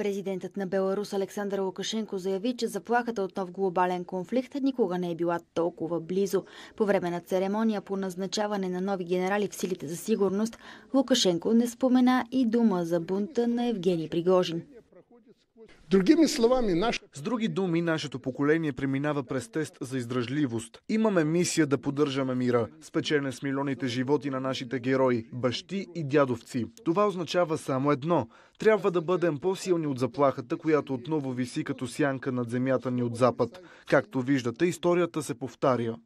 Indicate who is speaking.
Speaker 1: Президентът на Беларус Александър Лукашенко заяви, че заплахата от нов глобален конфликт никога не е била толкова близо. По време на церемония по назначаване на нови генерали в силите за сигурност, Лукашенко не спомена и дума за бунта на Евгений Пригожин.
Speaker 2: С други думи, нашето поколение преминава през тест за издръжливост. Имаме мисия да поддържаме мира, спечелен с милионите животи на нашите герои, бащи и дядовци. Това означава само едно. Трябва да бъдем по-силни от заплахата, която отново виси като сянка над земята ни от запад. Както виждате, историята се повтаря.